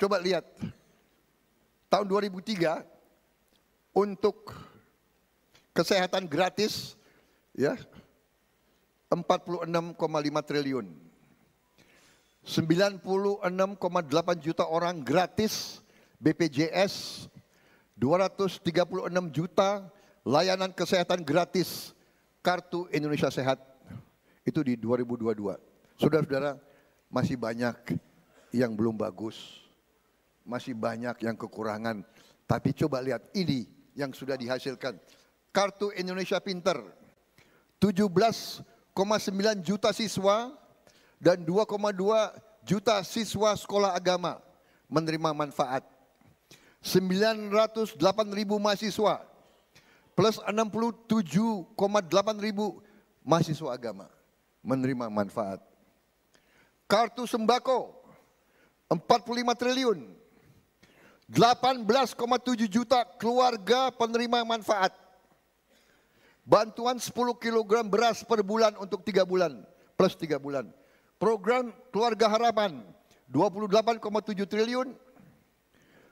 Coba lihat. Tahun 2003 untuk kesehatan gratis ya 46,5 triliun. 96,8 juta orang gratis BPJS, 236 juta layanan kesehatan gratis Kartu Indonesia Sehat itu di 2022. Saudara-saudara, masih banyak yang belum bagus. Masih banyak yang kekurangan. Tapi coba lihat ini yang sudah dihasilkan. Kartu Indonesia Pinter. 17,9 juta siswa dan 2,2 juta siswa sekolah agama menerima manfaat. 908 ribu mahasiswa plus 67,8 ribu mahasiswa agama menerima manfaat. Kartu sembako 45 triliun. 18,7 juta keluarga penerima manfaat. Bantuan 10 kg beras per bulan untuk 3 bulan, plus 3 bulan. Program Keluarga Harapan 28,7 triliun,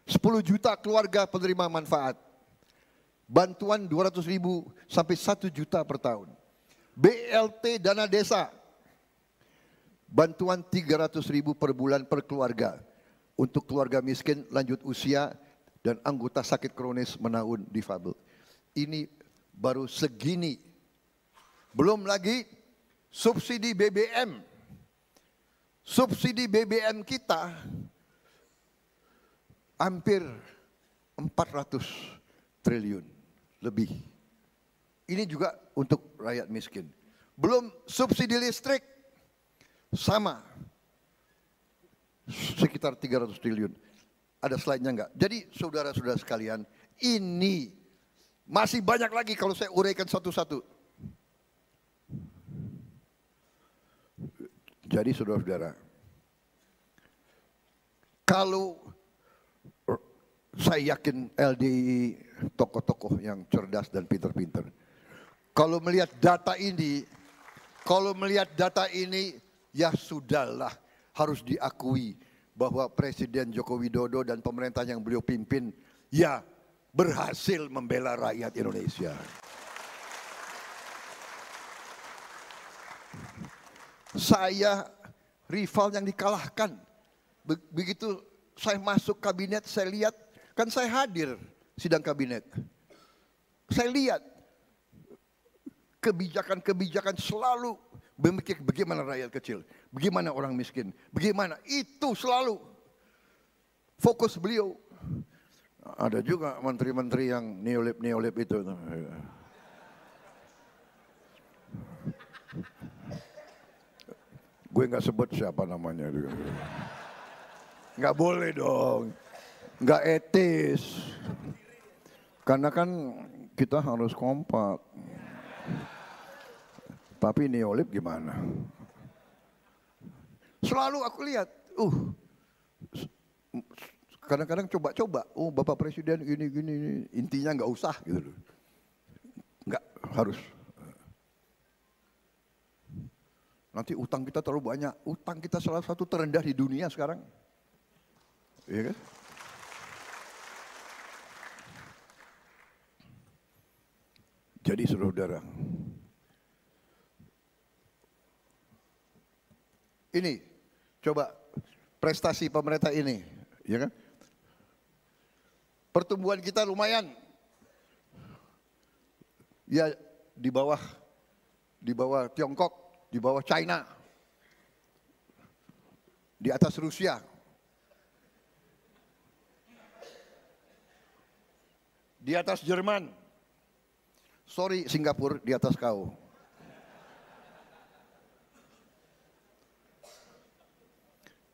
10 juta keluarga penerima manfaat. Bantuan 200 ribu sampai 1 juta per tahun. BLT Dana Desa, bantuan 300 ribu per bulan per keluarga. Untuk keluarga miskin lanjut usia dan anggota sakit kronis menaun difabel. Ini baru segini. Belum lagi subsidi BBM. Subsidi BBM kita hampir 400 triliun lebih. Ini juga untuk rakyat miskin. Belum subsidi listrik sama sekitar 300 triliun. Ada slide-nya enggak? Jadi saudara-saudara sekalian, ini masih banyak lagi kalau saya uraikan satu-satu. Jadi saudara-saudara, kalau saya yakin LDI tokoh-tokoh yang cerdas dan pinter-pinter. Kalau melihat data ini, kalau melihat data ini, ya sudahlah harus diakui bahwa Presiden Joko Widodo dan pemerintah yang beliau pimpin, ya berhasil membela rakyat Indonesia. Saya rival yang dikalahkan. Begitu saya masuk kabinet, saya lihat, kan saya hadir sidang kabinet. Saya lihat kebijakan-kebijakan selalu memikir bagaimana rakyat kecil, bagaimana orang miskin, bagaimana itu selalu fokus beliau ada juga menteri-menteri yang neolip neolip itu. Gue nggak sebut siapa namanya. Nggak boleh dong. Nggak etis. Karena kan kita harus kompak. Tapi neolip gimana? Selalu aku lihat, uh, kadang-kadang coba-coba, oh Bapak Presiden ini gini, ini. intinya nggak usah gitu loh. Nggak harus. Nanti utang kita terlalu banyak, utang kita salah satu terendah di dunia sekarang. Iya kan? Jadi saudara ini coba prestasi pemerintah ini, ya kan? pertumbuhan kita lumayan. Ya di bawah di bawah Tiongkok, di bawah China, di atas Rusia. Di atas Jerman. Sorry Singapura di atas kau.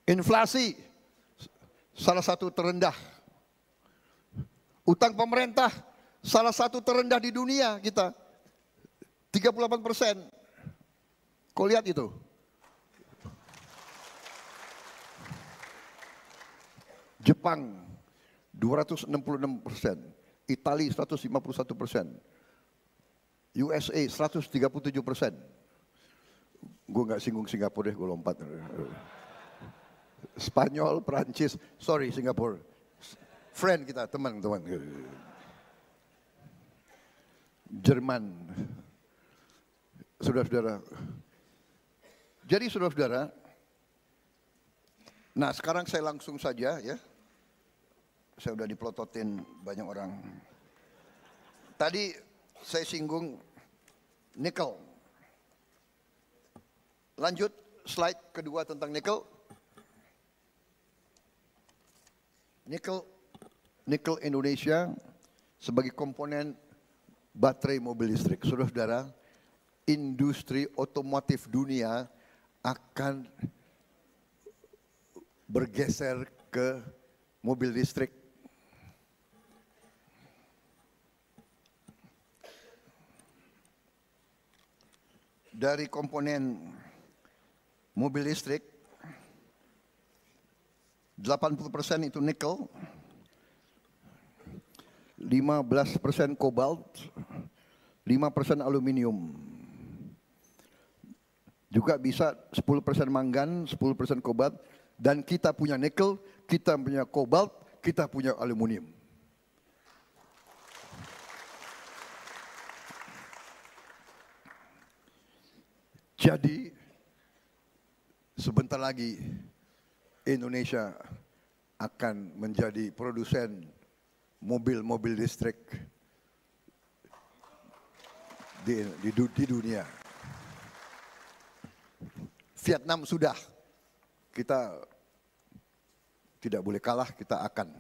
Inflasi salah satu terendah Utang pemerintah salah satu terendah di dunia kita. 38 persen. Kau lihat itu. Jepang 266 persen. Itali 151 persen. USA 137 persen. Gue gak singgung Singapura deh, gue lompat. Spanyol, Perancis, sorry Singapura Friend kita, teman-teman. Jerman. Saudara-saudara. Jadi saudara-saudara, nah sekarang saya langsung saja ya. Saya sudah dipelototin banyak orang. Tadi saya singgung nikel. Lanjut slide kedua tentang nikel. Nikel nikel Indonesia sebagai komponen baterai mobil listrik. Saudara-saudara, industri otomotif dunia akan bergeser ke mobil listrik. Dari komponen mobil listrik, 80% itu nikel, 15% kobalt, 5% aluminium. Juga bisa 10% manggan, 10% kobalt dan kita punya nikel, kita punya kobalt, kita punya aluminium. Jadi sebentar lagi Indonesia akan menjadi produsen mobil-mobil listrik di, di, di dunia. Vietnam sudah, kita tidak boleh kalah, kita akan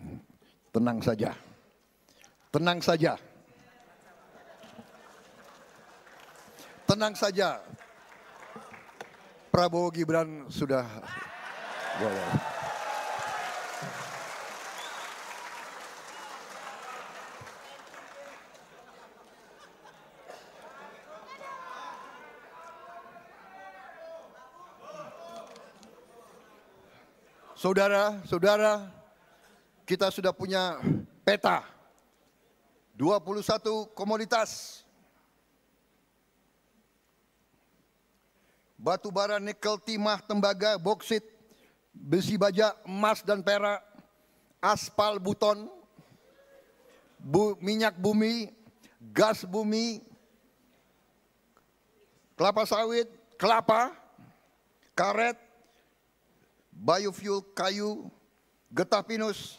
tenang saja. Tenang saja. Tenang saja. Prabowo Gibran sudah boleh. Saudara-saudara, kita sudah punya peta 21 komoditas. Batu bara, nikel, timah, tembaga, boksit, besi baja, emas dan perak, aspal buton, bu, minyak bumi, gas bumi, kelapa sawit, kelapa, karet, biofuel kayu, getah pinus,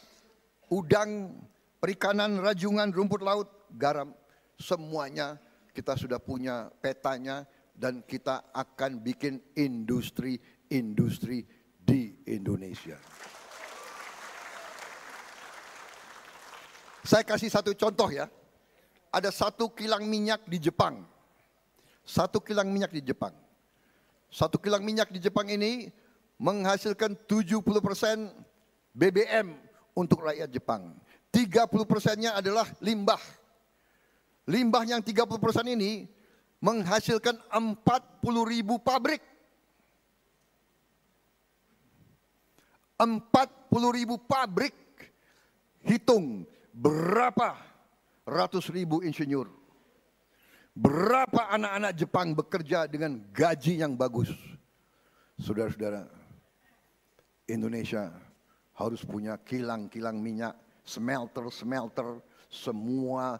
udang, perikanan, rajungan, rumput laut, garam, semuanya kita sudah punya petanya dan kita akan bikin industri-industri di Indonesia. Saya kasih satu contoh ya. Ada satu kilang minyak di Jepang. Satu kilang minyak di Jepang. Satu kilang minyak di Jepang ini menghasilkan 70% BBM untuk rakyat Jepang. 30 persennya adalah limbah. Limbah yang 30 persen ini menghasilkan 40 ribu pabrik. 40 ribu pabrik. Hitung berapa ratus ribu insinyur. Berapa anak-anak Jepang bekerja dengan gaji yang bagus. Saudara-saudara, Indonesia harus punya kilang-kilang minyak, smelter-smelter, semua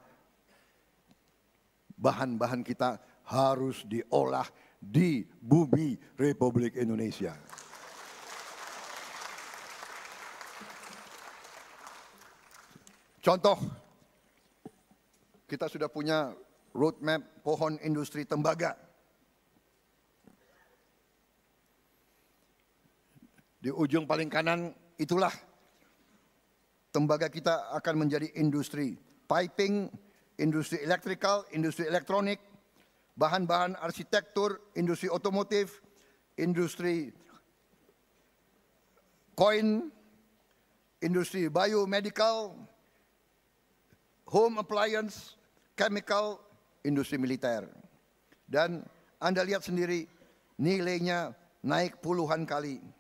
bahan-bahan kita harus diolah di bumi Republik Indonesia. Contoh, kita sudah punya roadmap pohon industri tembaga Di ujung paling kanan itulah tembaga kita akan menjadi industri piping, industri elektrikal, industri elektronik, bahan-bahan arsitektur, industri otomotif, industri koin, industri biomedical, home appliance, chemical, industri militer. Dan Anda lihat sendiri nilainya naik puluhan kali.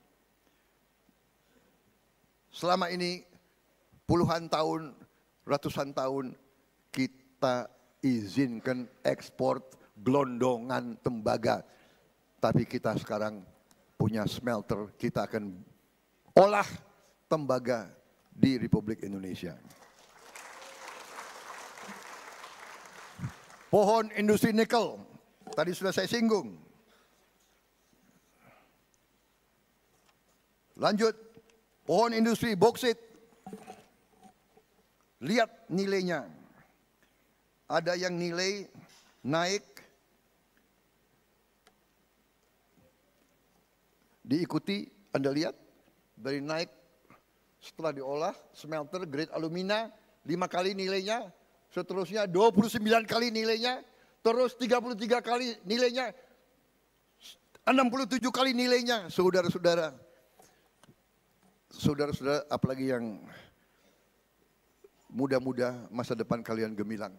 Selama ini puluhan tahun, ratusan tahun kita izinkan ekspor gelondongan tembaga. Tapi kita sekarang punya smelter, kita akan olah tembaga di Republik Indonesia. Pohon industri nikel, tadi sudah saya singgung. Lanjut, Pohon industri boksit. Lihat nilainya. Ada yang nilai naik diikuti Anda lihat dari naik setelah diolah smelter grade alumina lima kali nilainya seterusnya 29 kali nilainya terus 33 kali nilainya 67 kali nilainya saudara-saudara saudara-saudara apalagi yang muda-muda masa depan kalian gemilang.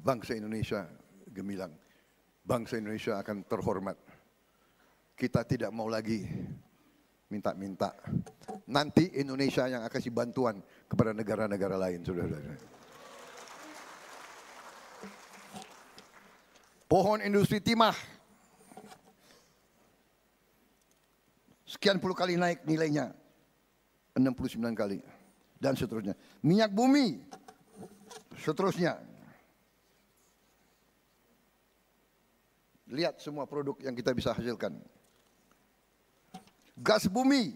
Bangsa Indonesia gemilang. Bangsa Indonesia akan terhormat. Kita tidak mau lagi minta-minta. Nanti Indonesia yang akan kasih bantuan kepada negara-negara lain, saudara-saudara. Pohon industri timah. Sekian puluh kali naik nilainya. 69 kali. Dan seterusnya. Minyak bumi. Seterusnya. Lihat semua produk yang kita bisa hasilkan. Gas bumi.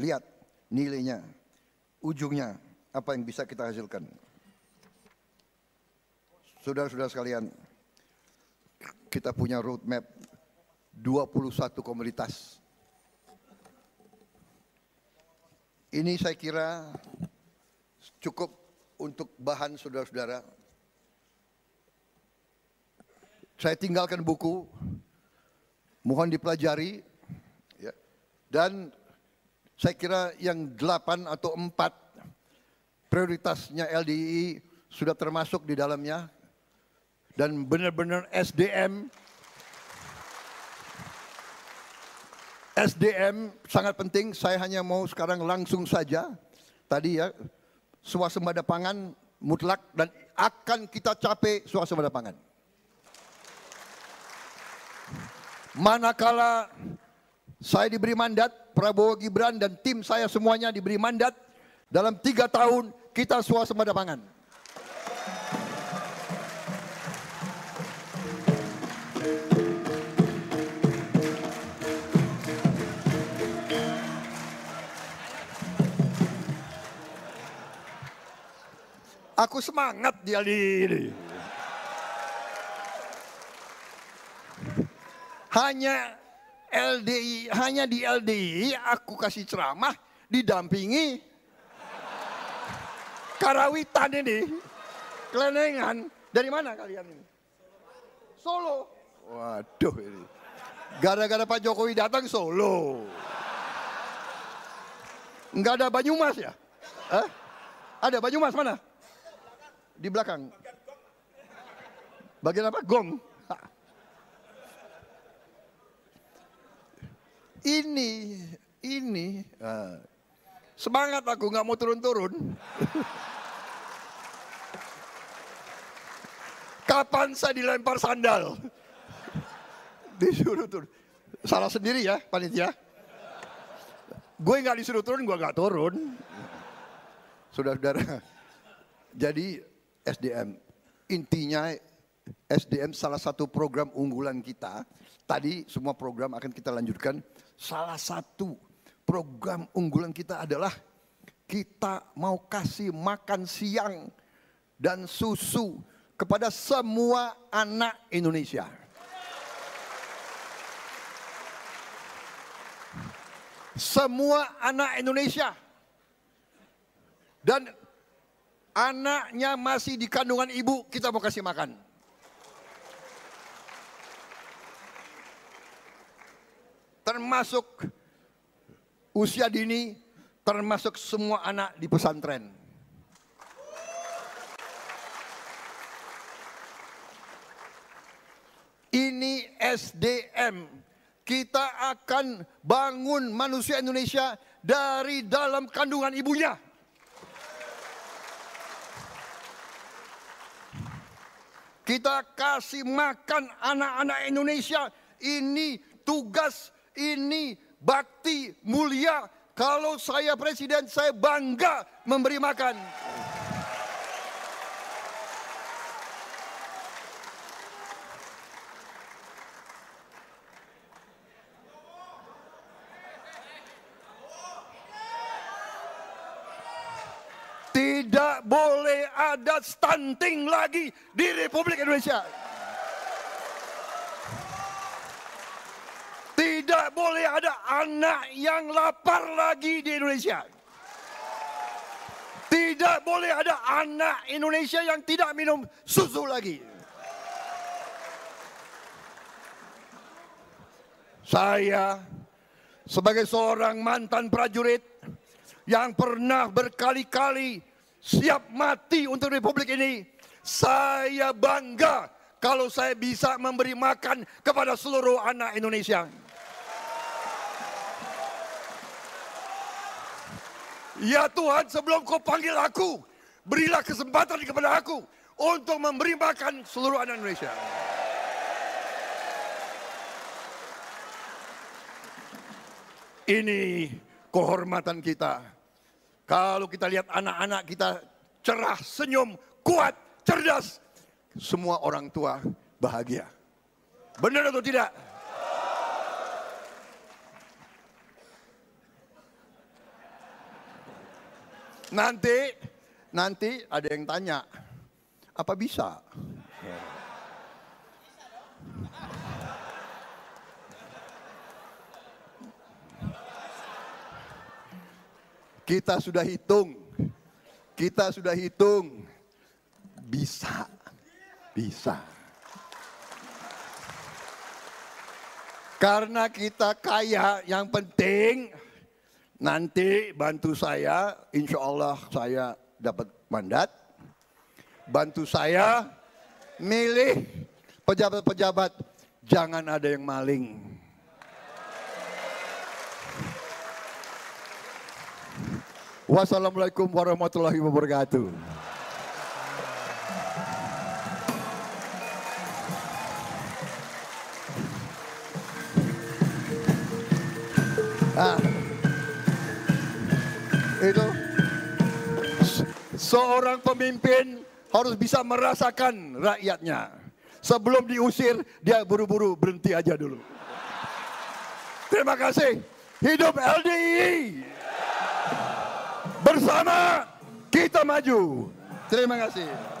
Lihat nilainya. Ujungnya apa yang bisa kita hasilkan. Saudara-saudara sekalian, kita punya roadmap 21 komunitas. Ini saya kira cukup untuk bahan saudara-saudara. Saya tinggalkan buku, mohon dipelajari. Ya. Dan saya kira yang delapan atau empat prioritasnya LDI sudah termasuk di dalamnya dan benar-benar SDM SDM sangat penting. Saya hanya mau sekarang langsung saja tadi ya suasembada pangan mutlak dan akan kita capai suasembada pangan. Manakala saya diberi mandat, Prabowo Gibran dan tim saya semuanya diberi mandat dalam tiga tahun kita suasembada pangan. Aku semangat dia ini. Hanya LDI, hanya di LDI aku kasih ceramah didampingi karawitan ini. Kelenengan. Dari mana kalian ini? Solo. Waduh ini. Gara-gara Pak Jokowi datang Solo. Enggak ada Banyumas ya? Eh? Ada Banyumas mana? di belakang. Bagian apa? Gong. Ini, ini. Eh, semangat aku nggak mau turun-turun. Kapan saya dilempar sandal? Disuruh turun. Salah sendiri ya panitia. Gue nggak disuruh turun, gue nggak turun. Saudara-saudara. Jadi SDM. Intinya SDM salah satu program unggulan kita. Tadi semua program akan kita lanjutkan. Salah satu program unggulan kita adalah kita mau kasih makan siang dan susu kepada semua anak Indonesia. Semua anak Indonesia. Dan Anaknya masih di kandungan ibu, kita mau kasih makan. Termasuk usia dini, termasuk semua anak di pesantren. Ini SDM. Kita akan bangun manusia Indonesia dari dalam kandungan ibunya. Kita kasih makan anak-anak Indonesia. Ini tugas, ini bakti mulia. Kalau saya presiden, saya bangga memberi makan. tidak boleh ada stunting lagi di Republik Indonesia. Tidak boleh ada anak yang lapar lagi di Indonesia. Tidak boleh ada anak Indonesia yang tidak minum susu lagi. Saya sebagai seorang mantan prajurit yang pernah berkali-kali siap mati untuk republik ini. Saya bangga kalau saya bisa memberi makan kepada seluruh anak Indonesia. Ya Tuhan, sebelum kau panggil aku, berilah kesempatan kepada aku untuk memberi makan seluruh anak Indonesia. Ini kehormatan kita kalau kita lihat anak-anak kita cerah, senyum, kuat, cerdas. Semua orang tua bahagia. Benar atau tidak? Nanti, nanti ada yang tanya, apa bisa? Yeah. Kita sudah hitung. Kita sudah hitung. Bisa. Bisa. Karena kita kaya, yang penting nanti bantu saya, insya Allah saya dapat mandat. Bantu saya milih pejabat-pejabat, jangan ada yang maling. Wassalamualaikum warahmatullahi wabarakatuh. Ah, itu seorang pemimpin harus bisa merasakan rakyatnya. Sebelum diusir, dia buru-buru berhenti aja dulu. Terima kasih. Hidup LDI. Bersama kita maju. Terima kasih.